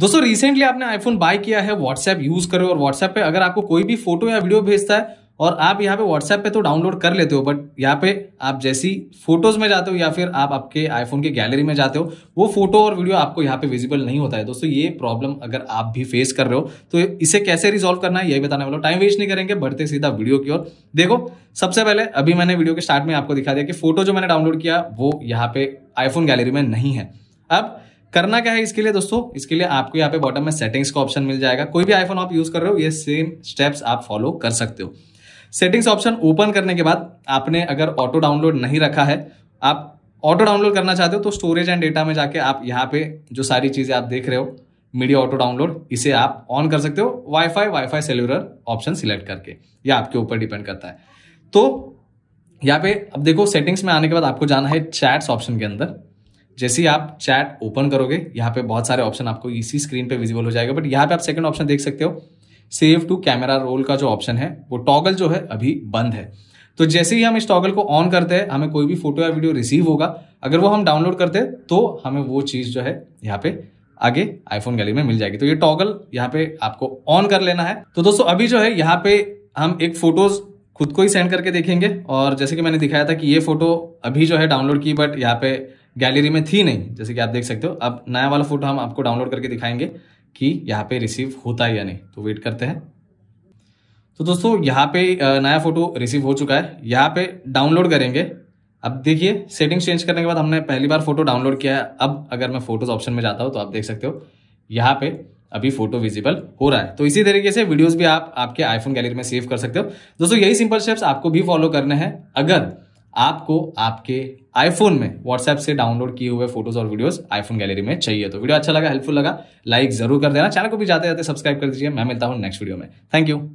दोस्तों रिसेंटली आपने iPhone bye किया है व्हाट्सएप यूज करो और व्हाट्सएप पे अगर आपको कोई भी फोटो या वीडियो भेजता है और आप यहाँ पे व्हाट्सएप पे तो डाउनलोड कर लेते हो बट यहाँ पे आप जैसी फोटोज में जाते हो या फिर आप आपके आईफोन के गैलरी में जाते हो वो फोटो और वीडियो आपको यहाँ पे विजिबल नहीं होता है दोस्तों ये प्रॉब्लम अगर आप भी फेस कर रहे हो तो इसे कैसे रिजॉल्व करना है यही बताने वाला टाइम वेस्ट नहीं करेंगे बढ़ते सीधा वीडियो की ओर देखो सबसे पहले अभी मैंने वीडियो के स्टार्ट में आपको दिखा दिया कि फोटो जो मैंने डाउनलोड किया वो यहाँ पे आईफोन गैलरी में नहीं है अब करना क्या है इसके लिए दोस्तों इसके लिए आपको यहाँ पे बॉटम में सेटिंग्स का ऑप्शन मिल जाएगा कोई भी आईफोन आप यूज कर रहे हो ये सेम स्टेप्स आप फॉलो कर सकते हो सेटिंग्स ऑप्शन ओपन करने के बाद आपने अगर ऑटो डाउनलोड नहीं रखा है आप ऑटो डाउनलोड करना चाहते हो तो स्टोरेज एंड डेटा में जाके आप यहाँ पे जो सारी चीज़ें आप देख रहे हो मीडिया ऑटो डाउनलोड इसे आप ऑन कर सकते हो wifi wifi cellular option select करके ये आपके ऊपर डिपेंड करता है तो यहाँ पे अब देखो सेटिंग्स में आने के बाद आपको जाना है चैट्स ऑप्शन के अंदर जैसे ही आप चैट ओपन करोगे यहाँ पे बहुत सारे ऑप्शन आपको इसी स्क्रीन पे विजिबल हो जाएगा बट यहाँ पे आप सेकंड ऑप्शन देख सकते हो सेव टू कैमरा रोल का जो ऑप्शन है वो टॉगल जो है अभी बंद है तो जैसे ही हम इस टॉगल को ऑन करते हैं हमें कोई भी फोटो या वीडियो रिसीव होगा अगर वो हम डाउनलोड करते हैं तो हमें वो चीज़ जो है यहाँ पे आगे आईफोन गैली में मिल जाएगी तो ये टॉगल यहाँ पे आपको ऑन कर लेना है तो दोस्तों अभी जो है यहाँ पे हम एक फोटोज खुद को ही सेंड करके देखेंगे और जैसे कि मैंने दिखाया था कि ये फोटो अभी जो है डाउनलोड की बट यहाँ पे गैलरी में थी नहीं जैसे कि आप देख सकते हो अब नया वाला फोटो हम आपको डाउनलोड करके दिखाएंगे कि यहाँ पे रिसीव होता है या नहीं तो वेट करते हैं तो दोस्तों यहाँ पे नया फोटो रिसीव हो चुका है यहाँ पे डाउनलोड करेंगे अब देखिए सेटिंग चेंज करने के बाद हमने पहली बार फोटो डाउनलोड किया है अब अगर मैं फोटोज ऑप्शन में जाता हूँ तो आप देख सकते हो यहाँ पे अभी फोटो विजिबल हो रहा है तो इसी तरीके से वीडियोस भी आप आपके आईफोन गैलरी में सेव कर सकते हो दोस्तों यही सिंपल स्टेप्स आपको भी फॉलो करने हैं अगर आपको आपके आईफोन में व्हाट्सएप से डाउनलोड किए हुए फोटोज और वीडियोस आईफोन गैलरी में चाहिए तो वीडियो अच्छा लगा हेल्पफुल लगा लाइक जरूर कर देना चैनल को भी जाते जाते सब्सक्राइब कर दीजिए मैं मिलता हूँ नेक्स्ट वीडियो में थैंक यू